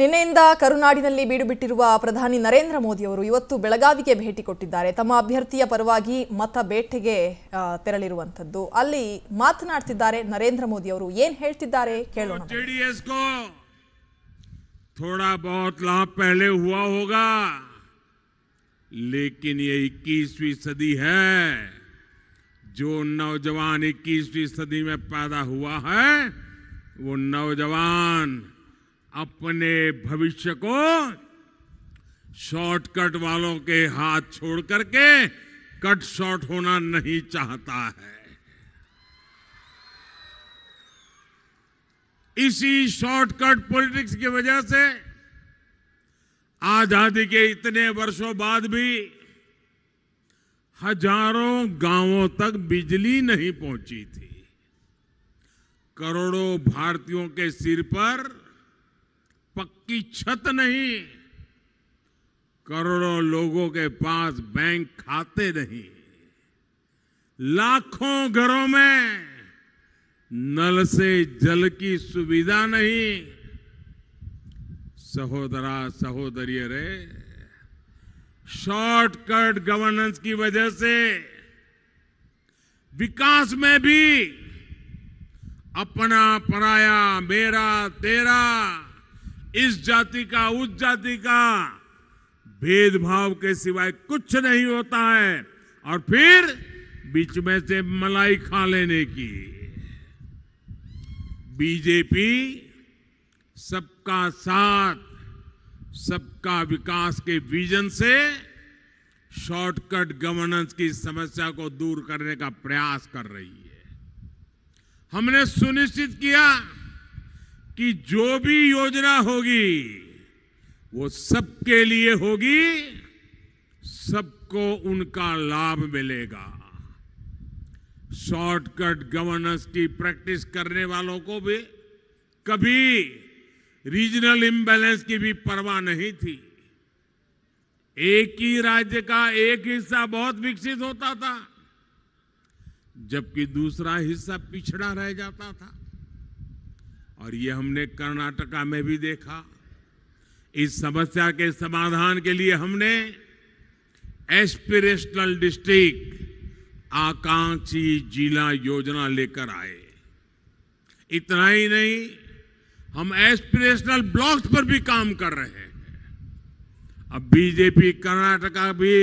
ನಿನ್ನೆಯಿಂದ ಕರುನಾಡಿನಲ್ಲಿ ಬೀಡುಬಿಟ್ಟಿರುವ ಪ್ರಧಾನಿ ನರೇಂದ್ರ ಮೋದಿ ಅವರು ಇವತ್ತು ಬೆಳಗಾವಿಗೆ ಭೇಟಿ ಕೊಟ್ಟಿದ್ದಾರೆ ತಮ್ಮ ಅಭ್ಯರ್ಥಿಯ ಪರವಾಗಿ ಮತ ಬೇಟೆಗೆ ತೆರಳಿರುವಂಥದ್ದು ಅಲ್ಲಿ ಮಾತನಾಡ್ತಿದ್ದಾರೆ ನರೇಂದ್ರ ಮೋದಿ ಅವರು ಏನ್ ಹೇಳ್ತಿದ್ದಾರೆ ಕೇಳೋಣ ಜೆಡಿಎಸ್ ಲಾಭ बहुत लाभ पहले हुआ होगा लेकिन ये 21वीं सदी अपने भविष्य को शॉर्टकट वालों के हाथ छोड़ करके कट शॉर्ट होना नहीं चाहता है इसी शॉर्टकट पॉलिटिक्स की वजह से आजादी के इतने वर्षों बाद भी हजारों गांवों तक बिजली नहीं पहुंची थी करोड़ों भारतीयों के सिर पर पक्की छत नहीं करोड़ों लोगों के पास बैंक खाते नहीं लाखों घरों में नल से जल की सुविधा नहीं सहोदरा सहोदरी रे शॉर्टकट गवर्नेंस की वजह से विकास में भी अपना पराया मेरा तेरा इस जाति का उस जाति का भेदभाव के सिवाय कुछ नहीं होता है और फिर बीच में से मलाई खा लेने की बीजेपी सबका साथ सबका विकास के विजन से शॉर्टकट गवर्नेंस की समस्या को दूर करने का प्रयास कर रही है हमने सुनिश्चित किया कि जो भी योजना होगी वो सबके लिए होगी सबको उनका लाभ मिलेगा शॉर्टकट गवर्नेंस की प्रैक्टिस करने वालों को भी कभी रीजनल इम्बैलेंस की भी परवाह नहीं थी एक ही राज्य का एक हिस्सा बहुत विकसित होता था जबकि दूसरा हिस्सा पिछड़ा रह जाता था और ये हमने कर्नाटका में भी देखा इस समस्या के समाधान के लिए हमने एस्पिरेशनल डिस्ट्रिक्ट आकांक्षी जिला योजना लेकर आए इतना ही नहीं हम एस्पिरेशनल ब्लॉक्स पर भी काम कर रहे हैं अब बीजेपी कर्नाटका भी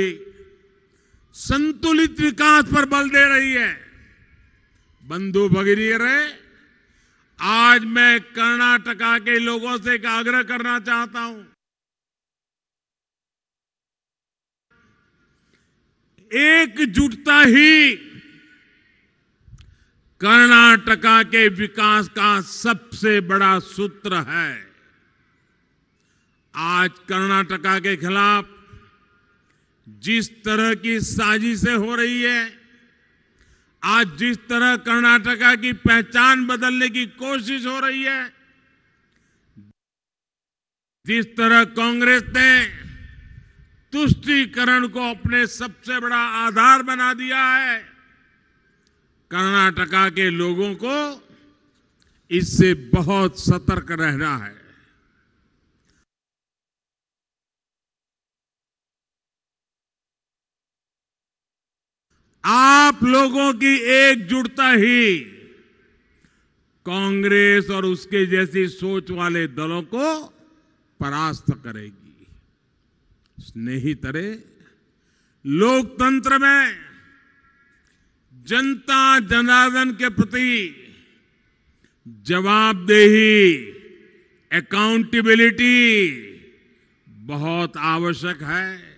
संतुलित विकास पर बल दे रही है बंधु भगनी रहे आज मैं कर्नाटका के लोगों से एक आग्रह करना चाहता हूं एकजुटता ही कर्नाटका के विकास का सबसे बड़ा सूत्र है आज कर्नाटका के खिलाफ जिस तरह की साजिशें हो रही है आज जिस तरह कर्नाटका की पहचान बदलने की कोशिश हो रही है जिस तरह कांग्रेस ने तुष्टीकरण को अपने सबसे बड़ा आधार बना दिया है कर्नाटका के लोगों को इससे बहुत सतर्क रहना है आप लोगों की एकजुटता ही कांग्रेस और उसके जैसी सोच वाले दलों को परास्त करेगी स्नेही तरह लोकतंत्र में जनता जनार्दन के प्रति जवाबदेही अकाउंटेबिलिटी बहुत आवश्यक है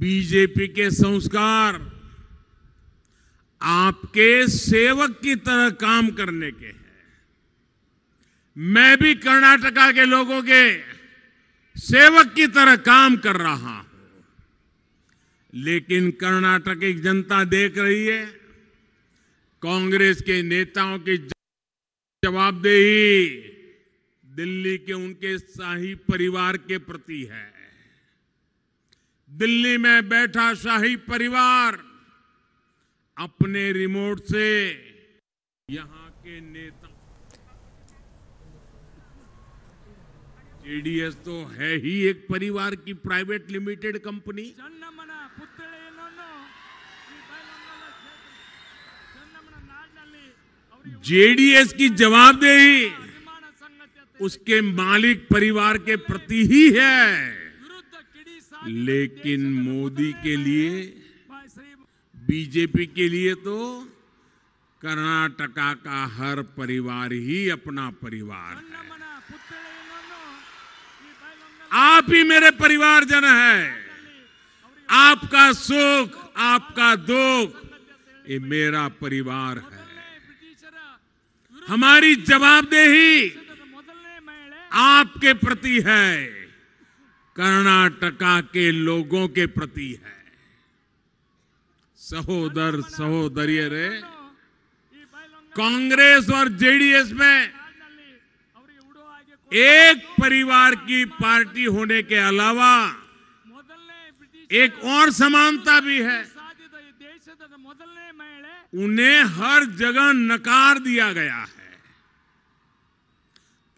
बीजेपी के संस्कार आपके सेवक की तरह काम करने के हैं मैं भी कर्नाटका के लोगों के सेवक की तरह काम कर रहा हूं लेकिन कर्नाटक की जनता देख रही है कांग्रेस के नेताओं की जवाबदेही दिल्ली के उनके शाही परिवार के प्रति है दिल्ली में बैठा शाही परिवार अपने रिमोट से यहां के नेता जेडीएस तो है ही एक परिवार की प्राइवेट लिमिटेड कंपनी जेडीएस की जवाबदेही उसके मालिक परिवार के प्रति ही है लेकिन मोदी के लिए बीजेपी के लिए तो कर्नाटका का हर परिवार ही अपना परिवार है आप ही मेरे परिवारजन है आपका सुख आपका दुख ये मेरा परिवार है हमारी जवाबदेही आपके प्रति है कर्नाटका के लोगों के प्रति है सहोदर सहोदरिय रे कांग्रेस और जेडीएस में एक परिवार की पार्टी होने के अलावा एक और समानता भी है उन्हें हर जगह नकार दिया गया है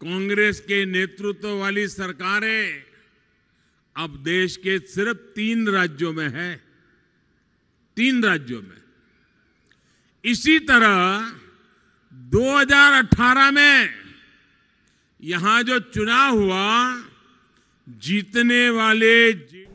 कांग्रेस के नेतृत्व वाली सरकारें अब देश के सिर्फ तीन राज्यों में है तीन राज्यों में इसी तरह 2018 में यहां जो चुनाव हुआ जीतने वाले जी...